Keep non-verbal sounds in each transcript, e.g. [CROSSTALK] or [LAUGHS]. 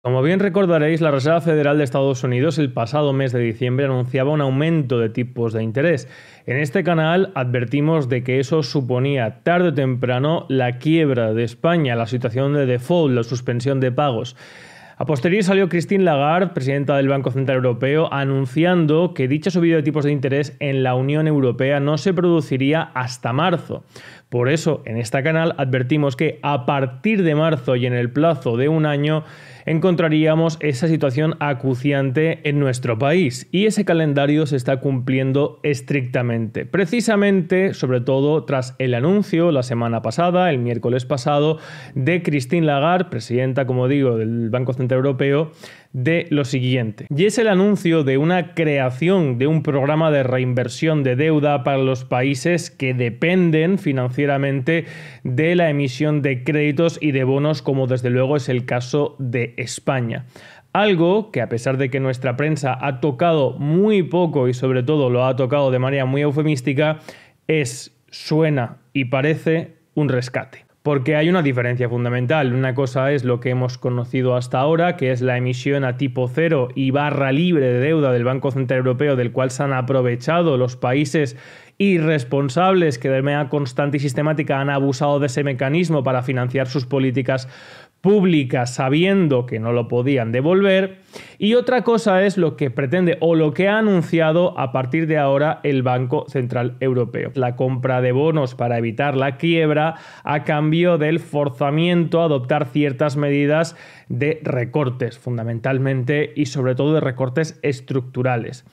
Como bien recordaréis, la Reserva Federal de Estados Unidos el pasado mes de diciembre anunciaba un aumento de tipos de interés. En este canal advertimos de que eso suponía tarde o temprano la quiebra de España, la situación de default, la suspensión de pagos. A posteriori salió Christine Lagarde, presidenta del Banco Central Europeo, anunciando que dicho subida de tipos de interés en la Unión Europea no se produciría hasta marzo. Por eso, en este canal advertimos que a partir de marzo y en el plazo de un año, encontraríamos esa situación acuciante en nuestro país y ese calendario se está cumpliendo estrictamente. Precisamente, sobre todo tras el anuncio la semana pasada, el miércoles pasado, de Christine Lagarde, presidenta, como digo, del Banco Central Europeo, de lo siguiente. Y es el anuncio de una creación de un programa de reinversión de deuda para los países que dependen financieramente de la emisión de créditos y de bonos, como desde luego es el caso de España. Algo que a pesar de que nuestra prensa ha tocado muy poco y sobre todo lo ha tocado de manera muy eufemística, es, suena y parece un rescate. Porque hay una diferencia fundamental. Una cosa es lo que hemos conocido hasta ahora, que es la emisión a tipo cero y barra libre de deuda del Banco Central Europeo, del cual se han aprovechado los países irresponsables que de manera constante y sistemática han abusado de ese mecanismo para financiar sus políticas pública sabiendo que no lo podían devolver. Y otra cosa es lo que pretende o lo que ha anunciado a partir de ahora el Banco Central Europeo. La compra de bonos para evitar la quiebra a cambio del forzamiento a adoptar ciertas medidas de recortes fundamentalmente y sobre todo de recortes estructurales.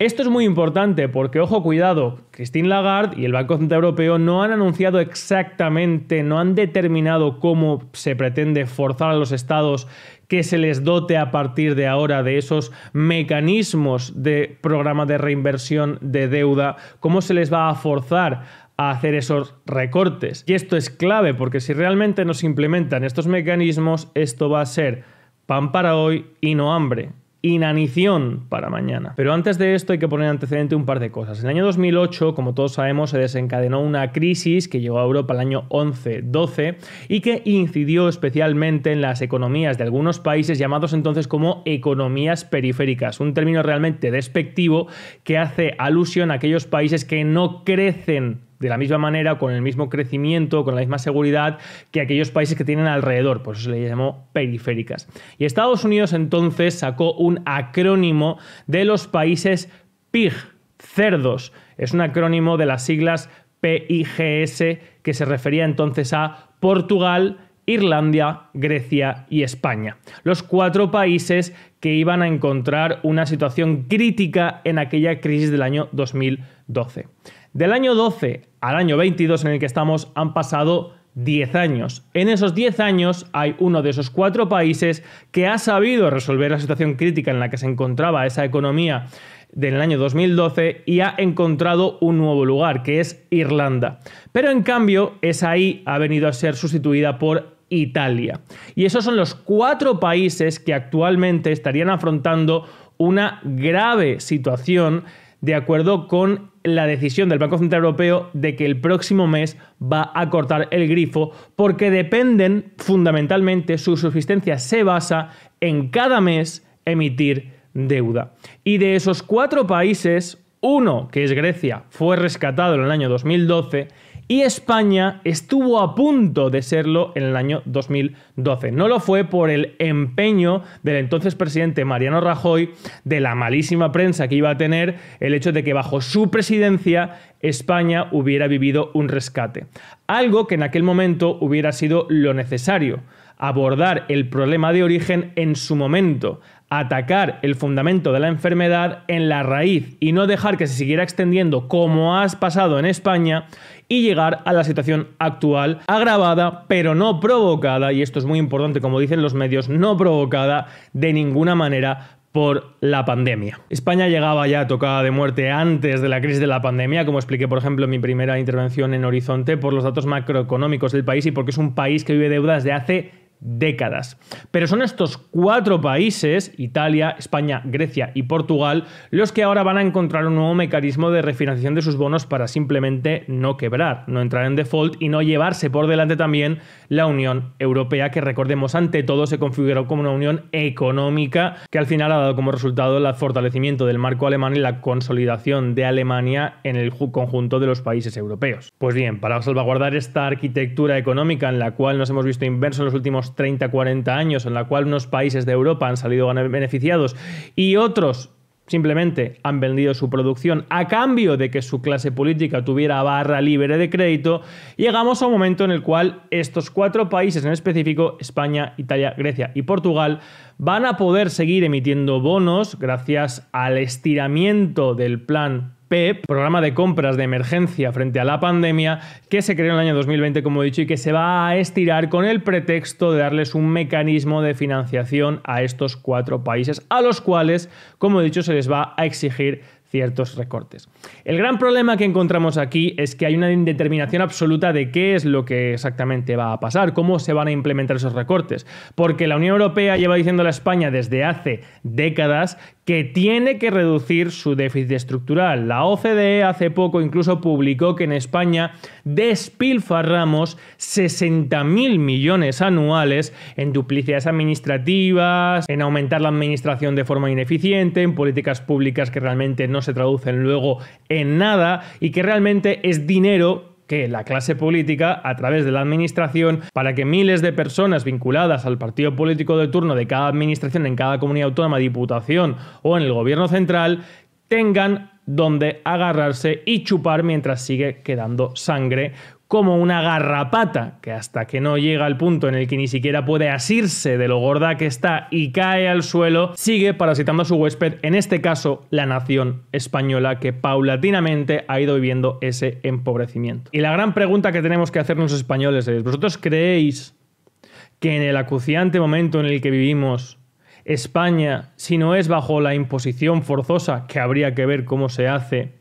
Esto es muy importante porque, ojo, cuidado, Christine Lagarde y el Banco Central Europeo no han anunciado exactamente, no han determinado cómo se pretende forzar a los estados que se les dote a partir de ahora de esos mecanismos de programa de reinversión de deuda, cómo se les va a forzar a hacer esos recortes. Y esto es clave porque si realmente no se implementan estos mecanismos, esto va a ser pan para hoy y no hambre inanición para mañana. Pero antes de esto hay que poner antecedente un par de cosas. En el año 2008, como todos sabemos, se desencadenó una crisis que llegó a Europa el año 11-12 y que incidió especialmente en las economías de algunos países llamados entonces como economías periféricas, un término realmente despectivo que hace alusión a aquellos países que no crecen de la misma manera, con el mismo crecimiento, con la misma seguridad que aquellos países que tienen alrededor. Por eso se le llamó periféricas. Y Estados Unidos entonces sacó un acrónimo de los países PIG, cerdos. Es un acrónimo de las siglas PIGS que se refería entonces a Portugal, Irlanda, Grecia y España. Los cuatro países que iban a encontrar una situación crítica en aquella crisis del año 2012. Del año 12 al año 22 en el que estamos han pasado 10 años. En esos 10 años hay uno de esos cuatro países que ha sabido resolver la situación crítica en la que se encontraba esa economía del año 2012 y ha encontrado un nuevo lugar, que es Irlanda. Pero en cambio, esa ahí ha venido a ser sustituida por Italia. Y esos son los cuatro países que actualmente estarían afrontando una grave situación de acuerdo con la decisión del Banco Central Europeo de que el próximo mes va a cortar el grifo porque dependen fundamentalmente, su subsistencia se basa en cada mes emitir deuda. Y de esos cuatro países, uno, que es Grecia, fue rescatado en el año 2012 y España estuvo a punto de serlo en el año 2012. No lo fue por el empeño del entonces presidente Mariano Rajoy, de la malísima prensa que iba a tener el hecho de que bajo su presidencia España hubiera vivido un rescate. Algo que en aquel momento hubiera sido lo necesario abordar el problema de origen en su momento, atacar el fundamento de la enfermedad en la raíz y no dejar que se siguiera extendiendo como has pasado en España y llegar a la situación actual agravada pero no provocada, y esto es muy importante como dicen los medios, no provocada de ninguna manera por la pandemia. España llegaba ya tocada de muerte antes de la crisis de la pandemia, como expliqué por ejemplo en mi primera intervención en Horizonte, por los datos macroeconómicos del país y porque es un país que vive deudas de hace décadas. Pero son estos cuatro países, Italia, España, Grecia y Portugal, los que ahora van a encontrar un nuevo mecanismo de refinanciación de sus bonos para simplemente no quebrar, no entrar en default y no llevarse por delante también la Unión Europea, que recordemos ante todo se configuró como una unión económica que al final ha dado como resultado el fortalecimiento del marco alemán y la consolidación de Alemania en el conjunto de los países europeos. Pues bien, para salvaguardar esta arquitectura económica en la cual nos hemos visto inversos en los últimos 30, 40 años, en la cual unos países de Europa han salido beneficiados y otros simplemente han vendido su producción a cambio de que su clase política tuviera barra libre de crédito, llegamos a un momento en el cual estos cuatro países en específico, España, Italia, Grecia y Portugal, van a poder seguir emitiendo bonos gracias al estiramiento del plan PEP, programa de compras de emergencia frente a la pandemia, que se creó en el año 2020, como he dicho, y que se va a estirar con el pretexto de darles un mecanismo de financiación a estos cuatro países, a los cuales, como he dicho, se les va a exigir ciertos recortes. El gran problema que encontramos aquí es que hay una indeterminación absoluta de qué es lo que exactamente va a pasar, cómo se van a implementar esos recortes, porque la Unión Europea lleva diciendo a España desde hace décadas que tiene que reducir su déficit estructural. La OCDE hace poco incluso publicó que en España despilfarramos 60.000 millones anuales en duplicidades administrativas, en aumentar la administración de forma ineficiente, en políticas públicas que realmente no se traducen luego en nada y que realmente es dinero que la clase política, a través de la administración, para que miles de personas vinculadas al partido político de turno de cada administración en cada comunidad autónoma, diputación o en el gobierno central, tengan donde agarrarse y chupar mientras sigue quedando sangre como una garrapata, que hasta que no llega al punto en el que ni siquiera puede asirse de lo gorda que está y cae al suelo, sigue parasitando a su huésped, en este caso la nación española, que paulatinamente ha ido viviendo ese empobrecimiento. Y la gran pregunta que tenemos que hacernos españoles es, ¿vosotros creéis que en el acuciante momento en el que vivimos, España, si no es bajo la imposición forzosa, que habría que ver cómo se hace,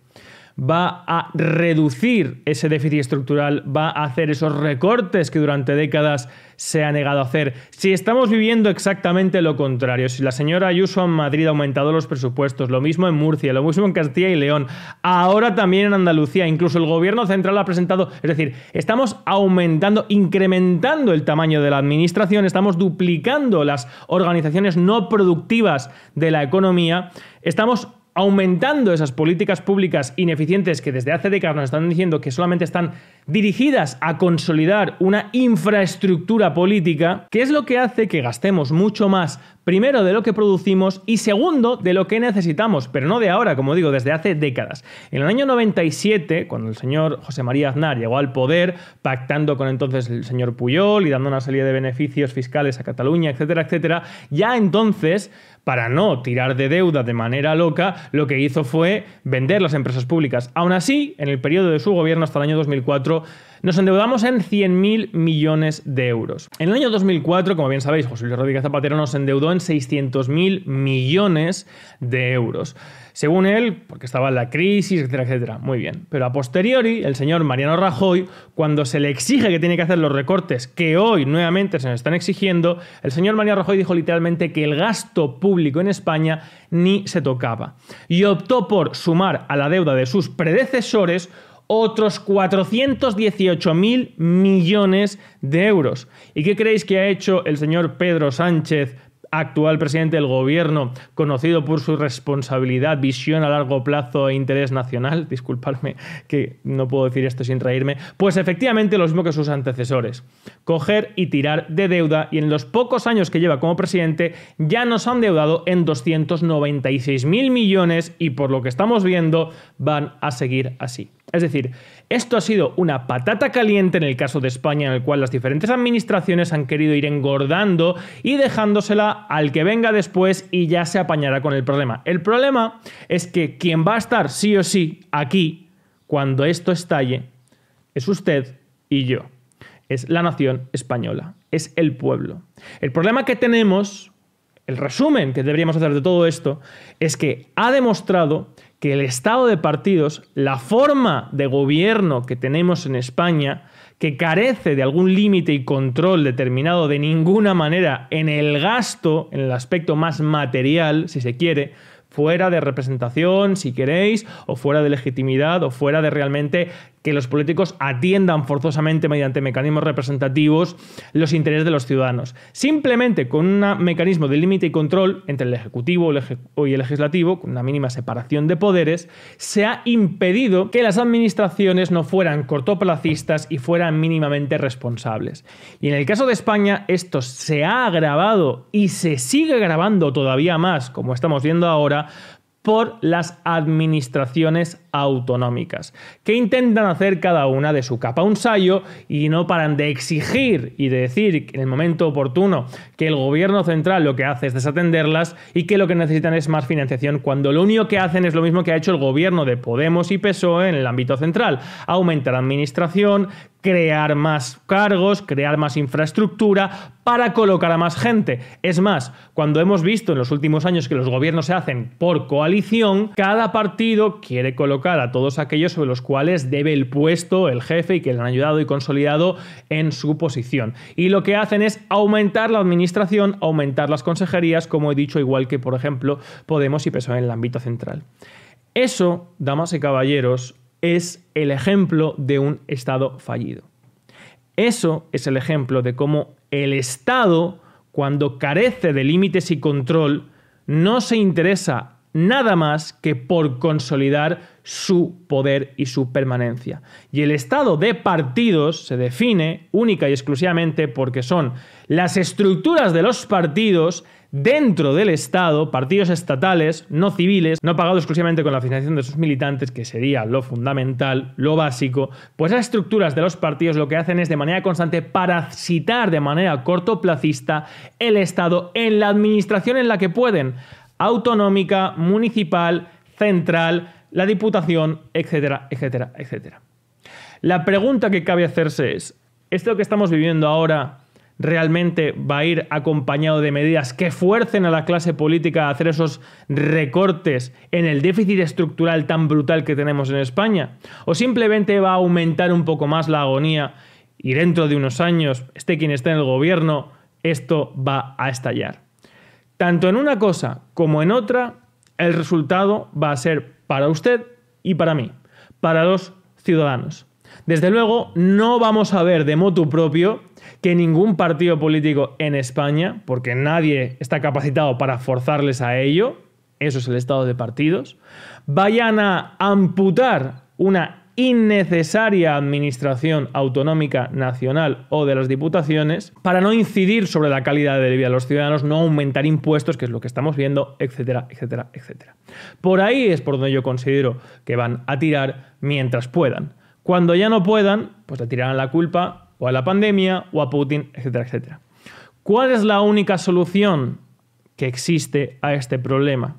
va a reducir ese déficit estructural, va a hacer esos recortes que durante décadas se ha negado a hacer. Si estamos viviendo exactamente lo contrario, si la señora Ayuso en Madrid ha aumentado los presupuestos, lo mismo en Murcia, lo mismo en Castilla y León, ahora también en Andalucía, incluso el gobierno central ha presentado, es decir, estamos aumentando, incrementando el tamaño de la administración, estamos duplicando las organizaciones no productivas de la economía, estamos aumentando esas políticas públicas ineficientes que desde hace décadas nos están diciendo que solamente están dirigidas a consolidar una infraestructura política, que es lo que hace que gastemos mucho más, primero de lo que producimos y segundo de lo que necesitamos, pero no de ahora, como digo, desde hace décadas. En el año 97, cuando el señor José María Aznar llegó al poder, pactando con entonces el señor Puyol y dando una salida de beneficios fiscales a Cataluña, etcétera, etcétera, ya entonces para no tirar de deuda de manera loca, lo que hizo fue vender las empresas públicas. Aún así, en el periodo de su gobierno hasta el año 2004, nos endeudamos en 100.000 millones de euros. En el año 2004, como bien sabéis, José Luis Rodríguez Zapatero nos endeudó en 600.000 millones de euros. Según él, porque estaba en la crisis, etcétera, etcétera. Muy bien. Pero a posteriori, el señor Mariano Rajoy, cuando se le exige que tiene que hacer los recortes que hoy nuevamente se nos están exigiendo, el señor Mariano Rajoy dijo literalmente que el gasto público en España ni se tocaba. Y optó por sumar a la deuda de sus predecesores otros 418 mil millones de euros. ¿Y qué creéis que ha hecho el señor Pedro Sánchez actual presidente del gobierno, conocido por su responsabilidad, visión a largo plazo e interés nacional, [LAUGHS] disculpadme que no puedo decir esto sin reírme, pues efectivamente lo mismo que sus antecesores, coger y tirar de deuda y en los pocos años que lleva como presidente ya nos han deudado en 296 mil millones y por lo que estamos viendo van a seguir así. Es decir, esto ha sido una patata caliente en el caso de España, en el cual las diferentes administraciones han querido ir engordando y dejándosela al que venga después y ya se apañará con el problema. El problema es que quien va a estar sí o sí aquí cuando esto estalle es usted y yo. Es la nación española, es el pueblo. El problema que tenemos, el resumen que deberíamos hacer de todo esto, es que ha demostrado que el estado de partidos, la forma de gobierno que tenemos en España, que carece de algún límite y control determinado de ninguna manera en el gasto, en el aspecto más material, si se quiere, fuera de representación, si queréis, o fuera de legitimidad, o fuera de realmente que los políticos atiendan forzosamente mediante mecanismos representativos los intereses de los ciudadanos. Simplemente con un mecanismo de límite y control entre el Ejecutivo y el Legislativo, con una mínima separación de poderes, se ha impedido que las administraciones no fueran cortoplacistas y fueran mínimamente responsables. Y en el caso de España, esto se ha agravado y se sigue agravando todavía más, como estamos viendo ahora, por las administraciones autonómicas, que intentan hacer cada una de su capa un sayo y no paran de exigir y de decir en el momento oportuno que el gobierno central lo que hace es desatenderlas y que lo que necesitan es más financiación cuando lo único que hacen es lo mismo que ha hecho el gobierno de Podemos y PSOE en el ámbito central, aumentar la administración, crear más cargos, crear más infraestructura para colocar a más gente. Es más, cuando hemos visto en los últimos años que los gobiernos se hacen por coalición, cada partido quiere colocar a todos aquellos sobre los cuales debe el puesto el jefe y que le han ayudado y consolidado en su posición. Y lo que hacen es aumentar la administración, aumentar las consejerías, como he dicho, igual que por ejemplo Podemos y PSOE en el ámbito central. Eso, damas y caballeros, es el ejemplo de un Estado fallido. Eso es el ejemplo de cómo el Estado, cuando carece de límites y control, no se interesa nada más que por consolidar su poder y su permanencia. Y el estado de partidos se define única y exclusivamente porque son las estructuras de los partidos dentro del Estado, partidos estatales, no civiles, no pagados exclusivamente con la financiación de sus militantes, que sería lo fundamental, lo básico, pues las estructuras de los partidos lo que hacen es de manera constante parasitar de manera cortoplacista el Estado en la administración en la que pueden autonómica, municipal, central, la Diputación, etcétera, etcétera, etcétera. La pregunta que cabe hacerse es, ¿esto que estamos viviendo ahora realmente va a ir acompañado de medidas que fuercen a la clase política a hacer esos recortes en el déficit estructural tan brutal que tenemos en España? ¿O simplemente va a aumentar un poco más la agonía y dentro de unos años, esté quien esté en el gobierno, esto va a estallar? Tanto en una cosa como en otra, el resultado va a ser para usted y para mí, para los ciudadanos. Desde luego, no vamos a ver de motu propio que ningún partido político en España, porque nadie está capacitado para forzarles a ello, eso es el estado de partidos, vayan a amputar una innecesaria administración autonómica, nacional o de las diputaciones para no incidir sobre la calidad de vida de los ciudadanos, no aumentar impuestos, que es lo que estamos viendo, etcétera, etcétera, etcétera. Por ahí es por donde yo considero que van a tirar mientras puedan. Cuando ya no puedan, pues le tirarán la culpa o a la pandemia o a Putin, etcétera, etcétera. ¿Cuál es la única solución que existe a este problema?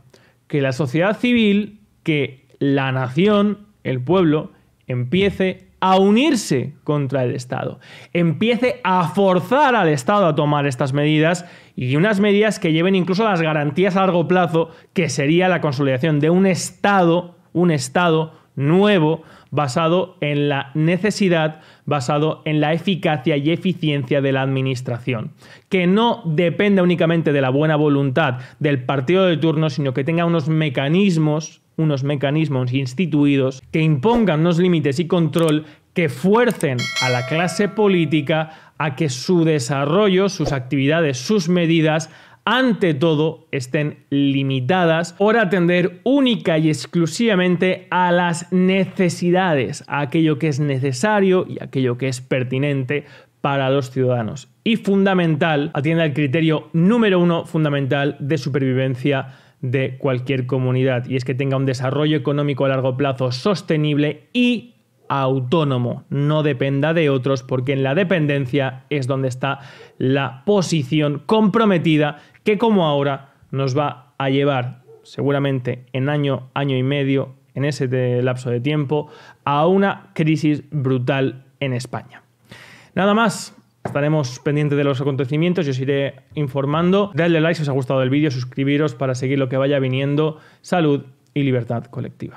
Que la sociedad civil, que la nación, el pueblo, empiece a unirse contra el Estado, empiece a forzar al Estado a tomar estas medidas y unas medidas que lleven incluso las garantías a largo plazo, que sería la consolidación de un Estado, un Estado nuevo basado en la necesidad, basado en la eficacia y eficiencia de la administración, que no dependa únicamente de la buena voluntad del partido de turno, sino que tenga unos mecanismos unos mecanismos instituidos que impongan unos límites y control que fuercen a la clase política a que su desarrollo, sus actividades, sus medidas, ante todo, estén limitadas por atender única y exclusivamente a las necesidades, a aquello que es necesario y aquello que es pertinente para los ciudadanos. Y fundamental, atiende al criterio número uno fundamental de supervivencia de cualquier comunidad y es que tenga un desarrollo económico a largo plazo sostenible y autónomo, no dependa de otros porque en la dependencia es donde está la posición comprometida que como ahora nos va a llevar seguramente en año, año y medio, en ese lapso de tiempo, a una crisis brutal en España. Nada más, Estaremos pendientes de los acontecimientos y os iré informando. Dadle like si os ha gustado el vídeo, suscribiros para seguir lo que vaya viniendo. Salud y libertad colectiva.